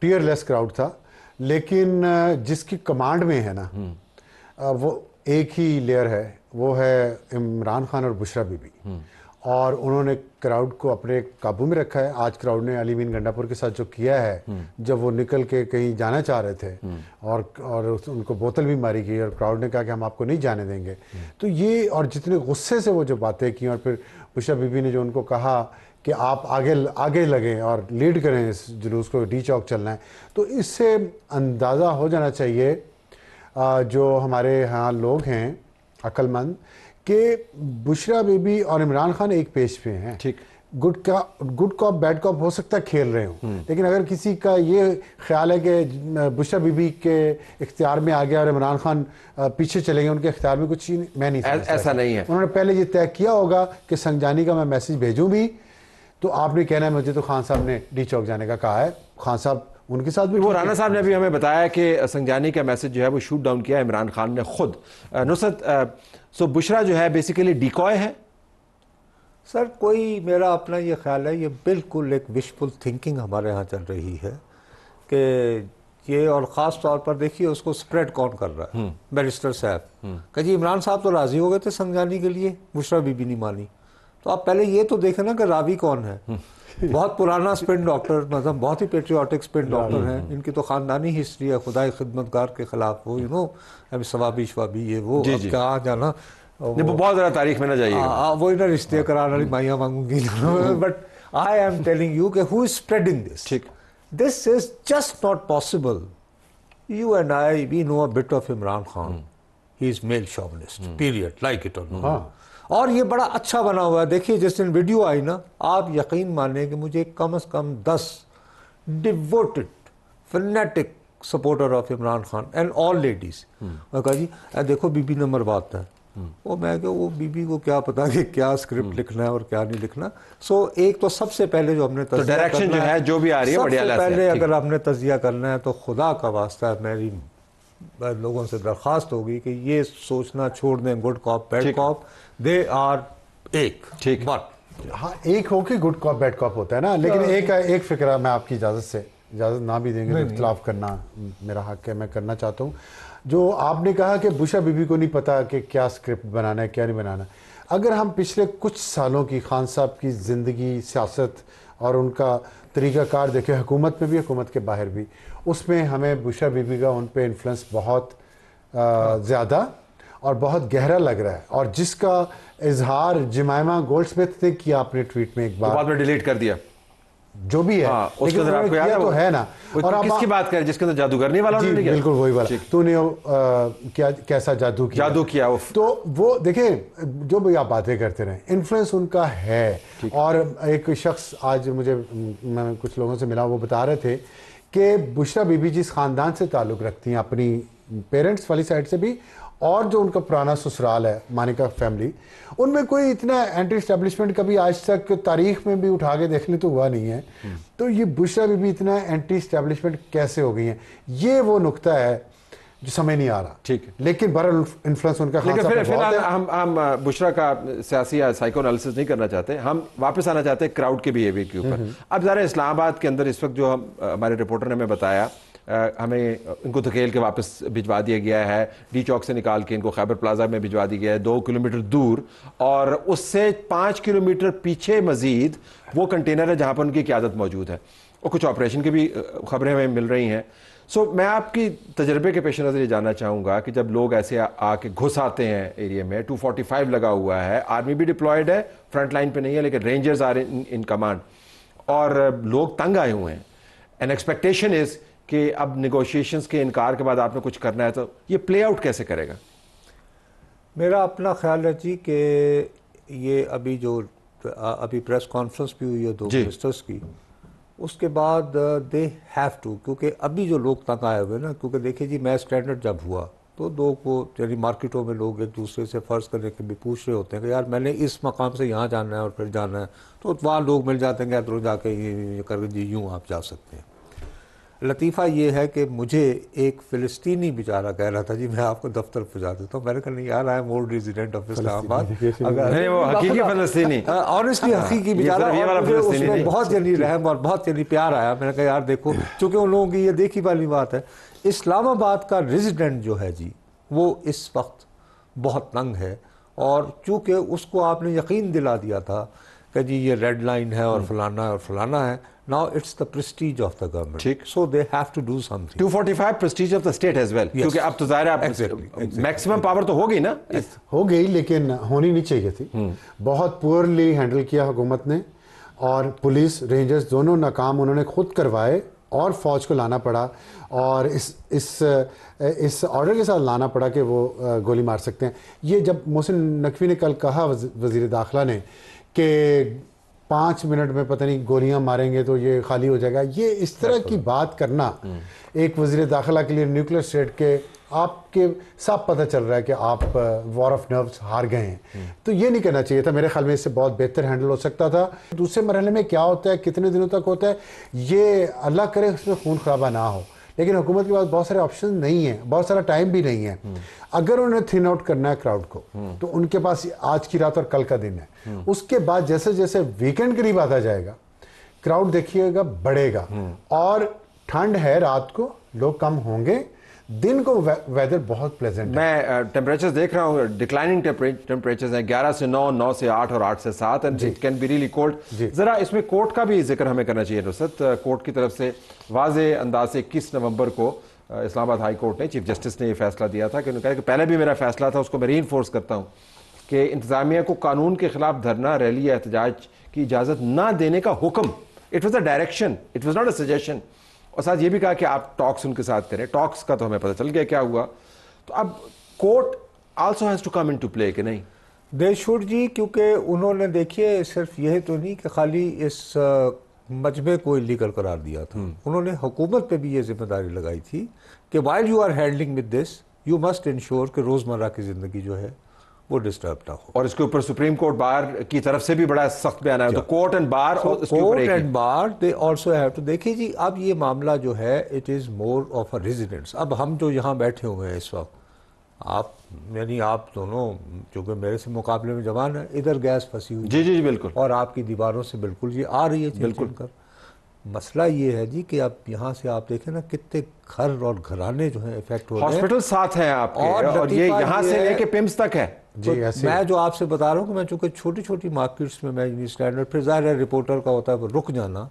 टीयरलेस हम्म। क्राउड था लेकिन जिसकी कमांड में है ना हम्म। वो एक ही लेयर है वो है इमरान खान और बुशरा बीबी हम्म। और उन्होंने क्राउड को अपने काबू में रखा है आज क्राउड ने अली मीन गंडापुर के साथ जो किया है हम्म। जब वो निकल के कहीं जाना चाह रहे थे और और उनको बोतल भी मारी गई और क्राउड ने कहा कि हम आपको नहीं जाने देंगे तो ये और जितने गुस्से से वो जो बातें की और फिर उषा बीबी ने जो उनको कहा कि आप आगे आगे लगें और लीड करें इस जुलूस को डी चौक चलना है तो इससे अंदाज़ा हो जाना चाहिए जो हमारे यहाँ लोग हैं अक्लमंद कि बुशरा बीबी और इमरान खान एक पेज पे हैं ठीक गुड का गुड कॉप बैड कॉप हो सकता है खेल रहे हो हम्म। लेकिन अगर किसी का ये ख्याल है कि बुशरा बीबी के इख्तियार में आ गया और इमरान खान पीछे चले गए उनके इख्तियार में कुछ मैं नहीं ऐसा नहीं है उन्होंने पहले ये तय किया होगा कि संगजानी का मैं मैसेज भेजूँ भी तो आपने कहना है मुझे तो खान साहब ने डी चौक जाने का कहा है खान साहब उनके साथ भी वो राना साहब ने भी हमें बताया कि संजानी का मैसेज जो है वो शूट डाउन किया इमरान खान ने खुद नुसरत सो बुशरा जो है बेसिकली डिकॉय है सर कोई मेरा अपना ये ख्याल है ये बिल्कुल एक विशफुल थिंकिंग हमारे यहाँ चल रही है कि ये और ख़ास तौर पर देखिए उसको स्प्रेड कौन कर रहा है बैरिस्टर हम्म। साहब हम्म। कह जी इमरान साहब तो राज़ी हो गए थे संजानी के लिए बुशरा बीबी नहीं मानी तो आप पहले ये तो देखें ना कि रावी कौन है हम्म। बहुत पुराना स्पिन डॉक्टर मतलब बहुत ही पेट्रियाटिक स्पिन डॉक्टर हैं इनकी तो ख़ानदानी हिस्ट्री है खुदाई खिदमतगार के ख़िलाफ वो यू नो अभी सवाबी शवाबी ये वो कहा जाना वो, वो बहुत ज़्यादा तारीख में ना जाइए हाँ, हाँ, वो ना रिश्ते कराने वाली हम्म। माइया मांगूंगी but I am telling you के हु इज स्प्रेडिंग दिस ठीक this is just not possible you and I we know a bit of Imran Khan he is male chauvinist period like it और नो और ये बड़ा अच्छा बना हुआ है देखिए जिस दिन वीडियो आई ना आप यकीन माने कि मुझे कम से कम दस devoted fanatic supporter of Imran Khan and all ladies मैं कहा जी देखो बीबी नंबर बात है हम्म। वो मैं क्या वो बीबी को क्या पता कि क्या स्क्रिप्ट हम्म। लिखना है और क्या नहीं लिखना सो एक तो सबसे पहले जो हमने तो डायरेक्शन जो है जो भी आ रही है बढ़िया पहले अगर आपने तजिया करना है तो खुदा का वास्ता मेरी लोगों से दरख्वास्त होगी कि ये सोचना छोड़ दें good cop bad cop they are एक ठीक बट हाँ एक हो कि गुड कॉप बैड कॉप होता है ना लेकिन हाँ। एक एक फिक्र मैं आपकी इजाज़त से इजाज़त ना भी देंगे इतलाफ तो इख्तलाफ करना मेरा हक है मैं करना चाहता हूँ जो आपने कहा कि बुशा बीबी को नहीं पता कि क्या स्क्रिप्ट बनाना है क्या नहीं बनाना अगर हम पिछले कुछ सालों की खान साहब की ज़िंदगी सियासत और उनका तरीक़ाकार देखें हुकूमत में भी हुकूमत के बाहर भी उसमें हमें बुशा बीबी का उन पर इन्फ्लुंस बहुत ज़्यादा और बहुत गहरा लग रहा है और जिसका इजहार जिमायमा गोल्ड स्मिथ ने किया अपने ट्वीट में एक बार बाद में डिलीट कर दिया जो भी है हाँ, उसके अंदर आपको याद तो है ना और आप किसकी बात करें जिसके अंदर जादूगरनी वाला जी, बिल्कुल वही वाला तूने क्या कैसा जादू किया जादू किया वो तो वो देखें जो भी आप बातें करते रहे इन्फ्लुएंस उनका है और एक शख्स आज मुझे मैं कुछ लोगों से मिला वो बता रहे थे कि बुशरा बीबी जिस खानदान से ताल्लुक़ रखती हैं अपनी पेरेंट्स वाली साइड से भी और जो उनका पुराना ससुराल है मानिका फैमिली उनमें कोई इतना एंटी इस्टेब्लिशमेंट कभी आज तक तारीख में भी उठा के देखने तो हुआ नहीं है तो ये बुशरा भी, इतना एंटी इस्टेब्लिशमेंट कैसे हो गई है ये वो नुकता है जो समय नहीं आ रहा ठीक है लेकिन बहर इन्फ्लुएंस उनका लेकिन फिर फिलहाल हम हम बुशरा का सियासी या साइको एनालिसिस नहीं करना चाहते हम वापस आना चाहते हैं क्राउड के बिहेवियर के ऊपर हम्म, हम्म। अब ज़रा इस्लामाबाद के अंदर इस वक्त जो हम हमारे रिपोर्टर ने हमें बताया हमें इनको धकेल के वापस भिजवा दिया गया है डी चौक से निकाल के इनको खैबर प्लाजा में भिजवा दिया गया है दो किलोमीटर दूर और उससे पाँच किलोमीटर पीछे मजीद वो कंटेनर है जहाँ पर उनकी क्यादत मौजूद है और कुछ ऑपरेशन की भी खबरें हमें मिल रही हैं सो so, मैं आपकी तजर्बे के पेश नज़र ये जानना चाहूँगा कि जब लोग ऐसे आके घुस आते हैं एरिए में 245 लगा हुआ है आर्मी भी डिप्लॉयड है फ्रंट लाइन पर नहीं है लेकिन rangers are in, in command और लोग तंग आए हुए हैं एन एक्सपेक्टेशन इज़ कि अब निगोशिएशंस के इनकार के बाद आपने कुछ करना है तो ये प्ले आउट कैसे करेगा मेरा अपना ख्याल है जी कि ये अभी जो अभी प्रेस कॉन्फ्रेंस भी हुई है दो मिनिस्टर्स की उसके बाद दे हैव टू क्योंकि अभी जो लोग तंग आए हुए ना क्योंकि देखिए जी मैं स्टैंडर्ड जब हुआ तो दो को यानी मार्केटों में लोग एक दूसरे से फ़र्ज करने के भी पूछ रहे होते हैं कि यार मैंने इस मकाम से यहाँ जाना है और फिर जाना है तो वहाँ लोग मिल जाते हैं यार जाके ये, ये करके जी यूँ आप जा सकते हैं लतीफ़ा ये है कि मुझे एक फ़िलिस्तीनी बेचारा कह रहा था जी मैं आपको दफ्तर पहुँचा देता हूँ मैंने कहा नहीं यार I am old resident of Islamabad अगर नहीं वो हकीकी ऑनेस्टली हाँ, हाँ, हकीकी तो बेचारा उसमें बहुत यानी रहम और बहुत यानी प्यार आया मैंने कहा यार देखो चूँकि उन लोगों की ये देखी वाली बात है इस्लामाबाद का रेजिडेंट जो है जी वो इस वक्त बहुत तंग है और चूँकि उसको आपने यकीन दिला दिया था कि जी ये रेड लाइन है और हम्म। फलाना है और फलाना है Now it's the prestige of the government. Cheek. So they have to do something. 245 prestige of the state as well. Yes. क्योंकि अब तो जाहिर है exactly, exactly, maximum power to हो गई ना yes. हो गई लेकिन होनी नहीं चाहिए थी hmm. बहुत पुअरली हैंडल किया हुकूमत ने और पुलिस रेंजर्स दोनों नाकाम उन्होंने खुद करवाए और फौज को लाना पड़ा और इस इस इस ऑर्डर के साथ लाना पड़ा कि वो गोली मार सकते हैं ये जब मोहसिन नकवी ने कल कहा वजीर दाखिला ने कि पाँच मिनट में पता नहीं गोलियां मारेंगे तो ये खाली हो जाएगा ये इस तरह की बात करना हम्म। एक वजीर दाखिला के लिए न्यूक्लियर स्टेट के आपके साफ पता चल रहा है कि आप वॉर ऑफ नर्व्स हार गए हैं हम्म। तो ये नहीं करना चाहिए था मेरे ख्याल में इससे बहुत बेहतर हैंडल हो सकता था दूसरे मरहले में क्या होता है कितने दिनों तक होता है ये अल्लाह करे उसमें खून खराबा ना हो लेकिन हुकूमत के पास बहुत सारे ऑप्शन नहीं है बहुत सारा टाइम भी नहीं है अगर उन्हें थिन आउट करना है क्राउड को तो उनके पास आज की रात और कल का दिन है उसके बाद जैसे जैसे वीकेंड करीब आता जाएगा क्राउड देखिएगा बढ़ेगा और ठंड है रात को लोग कम होंगे दिन को वेदर बहुत प्लेजेंट मैं टेम्परेचर uh, देख रहा हूँ डिक्लाइनिंग टेम्परेचर हैं ग्यारह से नौ नौ से आठ और आठ से सात and it can be really cold जरा इसमें कोर्ट का भी जिक्र हमें करना चाहिए नुसरत uh, कोर्ट की तरफ से वाज अंदाज से इक्कीस नवंबर को uh, इस्लामाबाद हाई कोर्ट ने चीफ जस्टिस ने यह फैसला दिया था कि उन्होंने कहा कि पहले भी मेरा फैसला था उसको मैं री इन्फोर्स करता हूँ कि इंतज़ामिया को कानून के खिलाफ धरना रैली या एहतजाज की इजाज़त ना देने का हुक्म it was a direction it was not a suggestion और साथ ये भी कहा कि आप टॉक्स उनके साथ करें टॉक्स का तो हमें पता चल गया क्या हुआ तो अब court also has to come into play कि नहीं देशूर जी क्योंकि उन्होंने देखिए सिर्फ यह तो नहीं कि खाली इस मजबे को इलीगल करार दिया था हम्म। उन्होंने हुकूमत पे भी ये जिम्मेदारी लगाई थी कि while you are handling with this you must ensure कि रोज़मर्रा की ज़िंदगी जो है वो डिस्टर्ब ना हो और इसके ऊपर सुप्रीम कोर्ट बार की तरफ से भी बड़ा सख्त बयान आया तो court and bar court and bar they also have to देखिए जी अब ये मामला जो है it is more of a residents अब हम जो यहाँ बैठे हुए हैं इस वक्त आप यानी आप दोनों चूंकि मेरे से मुकाबले में जवान है इधर गैस फंसी हुई जी जी जी बिल्कुल और आपकी दीवारों से बिल्कुल ये आ रही है बिल्कुल कर मसला ये है जी कि आप यहाँ से आप देखें ना कितने घर और घराने जो है इफेक्ट हो रहे हैं हॉस्पिटल साथ हैं आप और, और ये यहाँ से लेके पिम्स तक है तो जी मैं जो आपसे बता रहा हूँ कि मैं चूंकि छोटी छोटी मार्केट्स में मैं यूनिट स्टैंडर्ड फिर ज़ाहिर है रिपोर्टर का होता है रुक जाना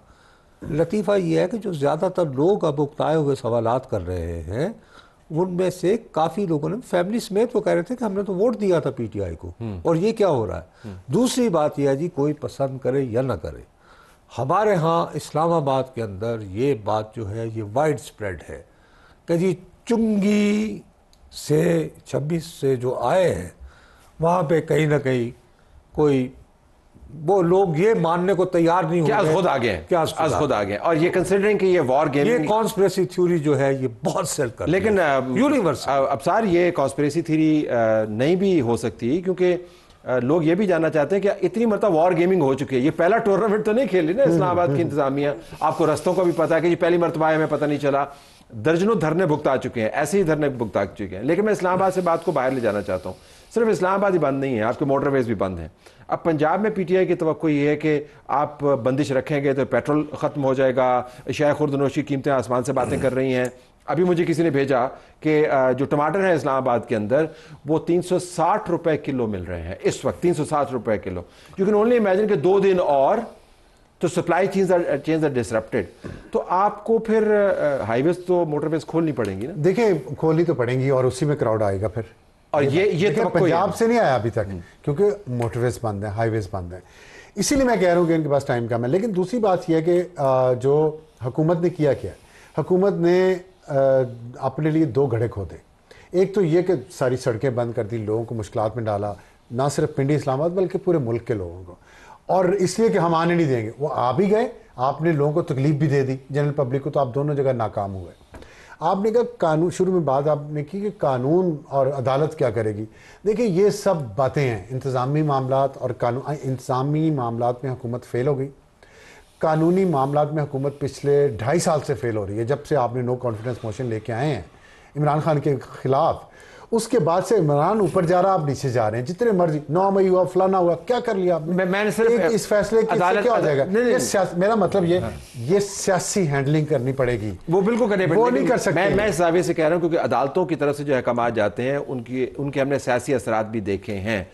लतीफ़ा ये है कि जो ज़्यादातर लोग अब उगताए हुए सवाल कर रहे हैं उनमें से काफ़ी लोगों ने फैमिली समेत वो कह रहे थे कि हमने तो वोट दिया था पीटीआई को हम्म। और ये क्या हो रहा है हम्म। दूसरी बात यह है जी कोई पसंद करे या ना करे हमारे यहाँ इस्लामाबाद के अंदर ये बात जो है ये वाइड स्प्रेड है कि जी चुंगी से छब्बीस से जो आए हैं वहां पे कहीं ना कहीं कोई वो लोग ये मानने को तैयार नहीं हुए खुद आ गए क्या आज खुद आ गए और ये कंसिडरिंग ये वॉर गेम ये कॉन्स्परेसी थ्योरी जो है ये बहुत सेल कर लेकिन यूनिवर्स अब सार ये कॉन्स्परेसी थ्योरी नहीं भी हो सकती क्योंकि लोग ये भी जानना चाहते हैं कि इतनी मरतब वॉर गेमिंग हो चुकी है ये पहला टूर्नामेंट तो नहीं खेली ना इस्लामाबाद की इंतजामिया आपको रस्तों का भी पता है कि ये पहली मरतबा हमें पता नहीं चला दर्जनों धरने भुगता चुके हैं ऐसे ही धरने भुगता चुके हैं लेकिन मैं इस्लामाबाद से बात को बाहर ले जाना चाहता हूँ सिर्फ इस्लामाबाद ही बंद नहीं है आपके मोटरवेज भी बंद हैं अब पंजाब में पीटीआई की तो ये है कि आप बंदिश रखेंगे तो पेट्रोल ख़त्म हो जाएगा शाह खुर्दनोशी कीमतें आसमान से बातें कर रही हैं अभी मुझे किसी ने भेजा कि जो टमाटर है इस्लामाबाद के अंदर वो 360 रुपए किलो मिल रहे हैं इस वक्त 360 रुपए kilo you can only imagine कि दो दिन और तो supply chain chain are disrupted तो आपको फिर हाईवे uh, तो मोटरवेज खोलनी पड़ेंगी ना देखिए खोलनी तो पड़ेंगी और उसी में क्राउड आएगा फिर और ये ये तो पंजाब से नहीं आया अभी तक हम्म। क्योंकि मोटरवेज बंद है हाईवेज बंद है इसीलिए मैं कह रहा हूँ कि इनके पास टाइम कम है लेकिन दूसरी बात यह है कि uh, जो हुकूमत ने किया क्या हुकूमत ने uh, अपने लिए दो घड़े खोदे एक तो ये कि सारी सड़कें बंद कर दी लोगों को मुश्किल में डाला ना सिर्फ पिंडी इस्लामाबाद बल्कि पूरे मुल्क के लोगों को और इसलिए कि हम आने नहीं देंगे वो आ भी गए आपने लोगों को तकलीफ भी दे दी जनरल पब्लिक को तो आप दोनों जगह नाकाम हुए आपने कहा कानून शुरू में बात आपने की कि कानून और अदालत क्या करेगी देखिए ये सब बातें हैं इंतज़ामी मामला और कानून इंतज़ामी मामला में हुकूमत फ़ेल हो गई कानूनी मामला में हुकूमत पिछले ढाई साल से फ़ेल हो रही है जब से आपने नो कॉन्फिडेंस मोशन लेके आए हैं इमरान खान के ख़िलाफ़ उसके बाद से इमरान ऊपर जा रहा आप नीचे जा रहे हैं जितने मर्जी नौ मई हुआ फलाना हुआ क्या कर लिया आपने मैं, मैंने सिर्फ इस फैसले की क्या हो जाएगा नहीं, नहीं, नहीं, मेरा मतलब ये हाँ। ये सियासी हैंडलिंग करनी पड़ेगी वो बिल्कुल करनी वो नहीं कर सकते मैं इस दावे से कह रहा हूँ क्योंकि अदालतों की तरफ से जो अहकाम जाते हैं उनकी उनके हमने सियासी असरा भी देखे हैं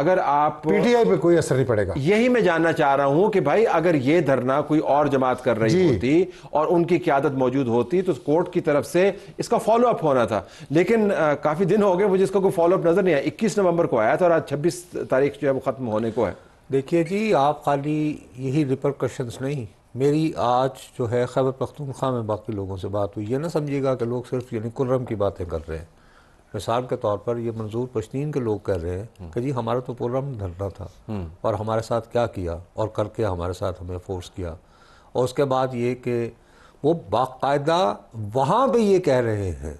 अगर आप पीटीआई पे कोई असर नहीं पड़ेगा यही मैं जानना चाह रहा हूं कि भाई अगर ये धरना कोई और जमात कर रही होती और उनकी क्यादत मौजूद होती तो कोर्ट की तरफ से इसका फॉलो अप होना था लेकिन आ, काफी दिन हो गए मुझे इसका कोई फॉलो अप नजर नहीं आया इक्कीस नवंबर को आया था और आज छब्बीस तारीख जो है वो खत्म होने को है देखिए जी आप खाली यही रिपोर्ट नहीं मेरी आज जो है खैबर पख्तूनख्वा में बाकी लोगों से बात हुई ये ना समझिएगा कि लोग सिर्फ यानी कुर्रम की बातें कर रहे हैं मिसाल के तौर पर ये मंजूर पश्तीन के लोग कह रहे हैं कि जी हमारा तो प्रोग्राम धरना था हम्म। और हमारे साथ क्या किया और करके हमारे साथ हमें फोर्स किया और उसके बाद ये कि वो बाकायदा वहाँ पर ये कह रहे हैं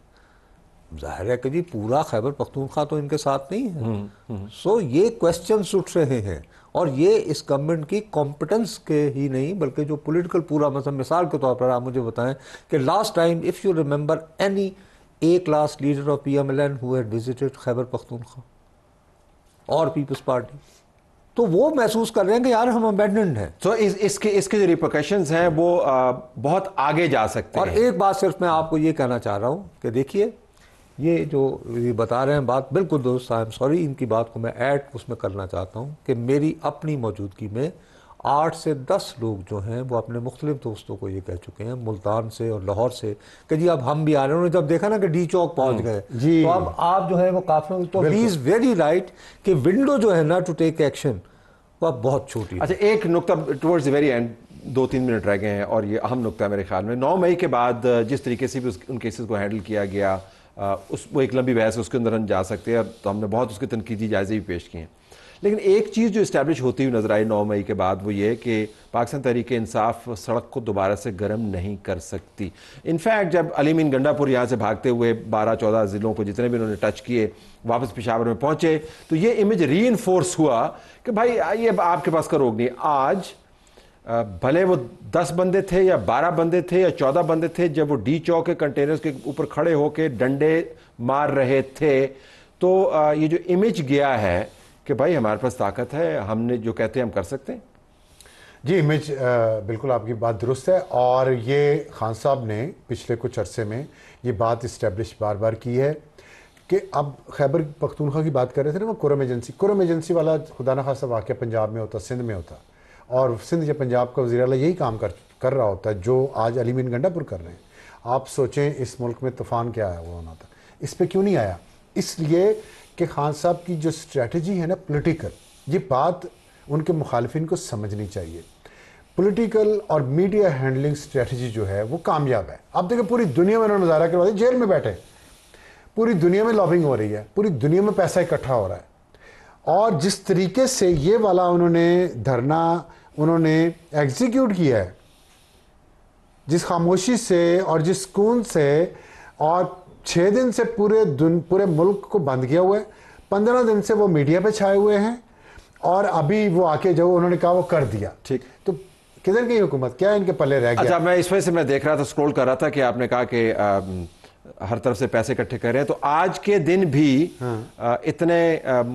जाहिर है कि जी पूरा खैबर पख्तूनख्वा तो इनके साथ नहीं है सो हम्म, हम्म। ये क्वेश्चन उठ रहे हैं और ये इस गवर्नमेंट की कॉम्पिटेंस के ही नहीं बल्कि जो पॉलिटिकल पूरा मतलब मिसाल के तौर पर आप मुझे बताएं कि last time if you remember any a class leader of P M L N visited Khyber Pakhtunkhwa और पीपल्स पार्टी तो वो महसूस कर रहे हैं कि यार हम अबेंडेंट हैं तो इस, इसके इसके जो रिपोकशंस हैं वो आ, बहुत आगे जा सकते हैं और एक बात सिर्फ मैं आपको ये कहना चाह रहा हूँ कि देखिए ये जो ये बता रहे हैं बात बिल्कुल दोस्त आई एम सॉरी इनकी बात को मैं ऐड उसमें करना चाहता हूँ कि मेरी अपनी मौजूदगी में आठ से दस लोग जो हैं वो अपने मुख्तलिफ दोस्तों को ये कह चुके हैं मुल्तान से और लाहौर से कि जी अब हम भी आ रहे हैं उन्होंने जब देखा ना कि डी चौक पहुंच हम्म। गए तो अब आप जो है वो काफी तो ही इज़ वेरी राइट कि विंडो जो है ना टू टेक एक्शन वो अब बहुत छोटी अच्छा एक नुकता टूवर्ड्स वेरी एंड दो तीन मिनट रह गए हैं और ये अहम नुकता है मेरे ख्याल में नौ मई के बाद जिस तरीके से भी उस, उन केसेस को हैंडल किया गया आ, उस वो एक लंबी बहस है उसके अंदर हम जा सकते हैं तो हमने बहुत उसके तनकीदी जायजे भी पेश किए हैं लेकिन एक चीज़ जो इस्टेब्लिश होती हुई नज़र आई नौ मई के बाद वो ये कि पाकिस्तान तहरीक इंसाफ सड़क को दोबारा से गर्म नहीं कर सकती इनफैक्ट जब मीन गंडापुर यहाँ से भागते हुए बारह चौदह ज़िलों को जितने भी उन्होंने टच किए वापस पिशावर में पहुँचे तो ये इमेज री हुआ कि भाई ये आपके पास का रोग नहीं आज भले वो दस बंदे थे या बारह बंदे थे या चौदह बंदे थे जब वो डी चौक के कंटेनर्स के ऊपर खड़े होकर डंडे मार रहे थे तो ये जो इमेज गया है कि भाई हमारे पास ताकत है हमने जो कहते हैं हम कर सकते हैं जी इमेज बिल्कुल आपकी बात दुरुस्त है और ये खान साहब ने पिछले कुछ अरसे में ये बात इस्टेब्लिश बार बार की है कि अब खैबर पख्तूनखा की बात कर रहे थे ना वो कुरम एजेंसी कुरम एजेंसी वाला खुदा न खासा वाक़ पंजाब में होता सिंध में होता और सिंध या पंजाब का वजी अल यही काम कर कर रहा होता जो आज अली गंडापुर कर रहे हैं आप सोचें इस मुल्क में तूफ़ान क्या आया हुआ होना था इस पर क्यों नहीं आया इसलिए कि खान साहब की जो स्ट्रेटजी है ना पॉलिटिकल ये बात उनके मुखालफन को समझनी चाहिए पॉलिटिकल और मीडिया हैंडलिंग स्ट्रेटजी जो है वो कामयाब है आप देखें पूरी दुनिया में उन्होंने नजारा करवा दिया जेल में बैठे पूरी दुनिया में लॉबिंग हो रही है पूरी दुनिया में पैसा इकट्ठा हो रहा है और जिस तरीके से ये वाला उन्होंने धरना उन्होंने एग्जीक्यूट किया है जिस खामोशी से और जिस सुकून से और छः दिन से पूरे दुन पूरे मुल्क को बंद किया हुआ है पंद्रह दिन से वो मीडिया पे छाए हुए हैं और अभी वो आके जो उन्होंने कहा वो कर दिया ठीक तो किधर की हुकूमत क्या इनके पल्ले रह गया अच्छा मैं इस वजह से मैं देख रहा था स्क्रॉल कर रहा था कि आपने कहा कि हर तरफ से पैसे इकट्ठे कर रहे हैं तो आज के दिन भी हाँ। इतने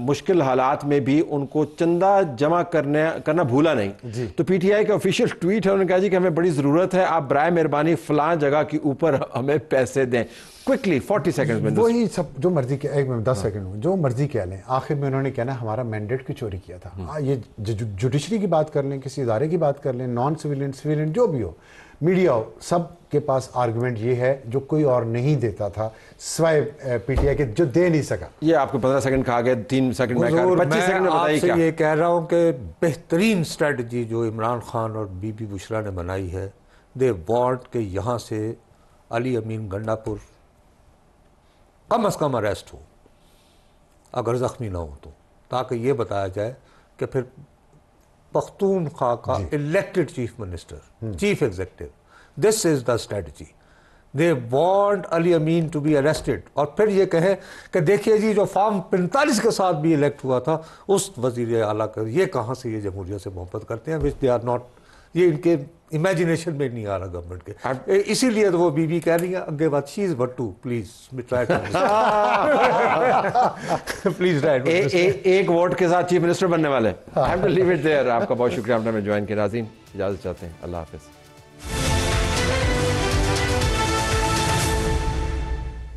मुश्किल हालात में भी उनको चंदा जमा करने करना भूला नहीं तो पीटीआई के ऑफिशियल ट्वीट है उन्होंने कहा जी कि हमें बड़ी ज़रूरत है आप ब्राय मेहरबानी फलां जगह के ऊपर हमें पैसे दें क्विकली फोर्टी सेकेंड में वही सब जो मर्जी के एक में दस सेकंड में जो मर्जी कह लें आखिर में उन्होंने कहना हमारा मैंडेट की चोरी किया था हाँ। ये जुडिशरी की बात कर लें किसी इदारे की बात कर लें नॉन सिविलियन सिविलियन जो भी हो मीडिया हो सब के पास आर्गुमेंट ये है जो कोई और नहीं देता था स्वयं पीटीआई के जो दे नहीं सका ये आपको पंद्रह सेकंड कहा गया तीन सेकंड में पच्चीस सेकंड में आपसे ये कह रहा हूँ कि बेहतरीन स्ट्रेटजी जो इमरान खान और बीबी बुशरा ने बनाई है दे वांट के यहाँ से अली अमीन गंडापुर कम अज़ कम अरेस्ट हो अगर ज़ख्मी ना हो तो ताकि ये बताया जाए कि फिर पख्तून खा का elected chief minister chief executive this is the strategy they want Ali Amin to be arrested और फिर ये कहें कि देखिए जी जो फॉर्म पैंतालीस के साथ भी इलेक्ट हुआ था उस वजीर अला का ये कहाँ से ये जमहूरियत से मोहब्बत करते हैं विच दे आर नॉट ये इनके इमेजिनेशन में नहीं आ रहा गवर्नमेंट के इसीलिए तो वो बीबी कह रही है अगे बात शीज भट्टू प्लीज ट्राई प्लीज राइट एक वोट के साथ चीफ मिनिस्टर बनने वाले आई लीव इट देयर आपका बहुत शुक्रिया आपने ज्वाइन किया नाजीन इजाजत चाहते हैं अल्लाह हाफिज़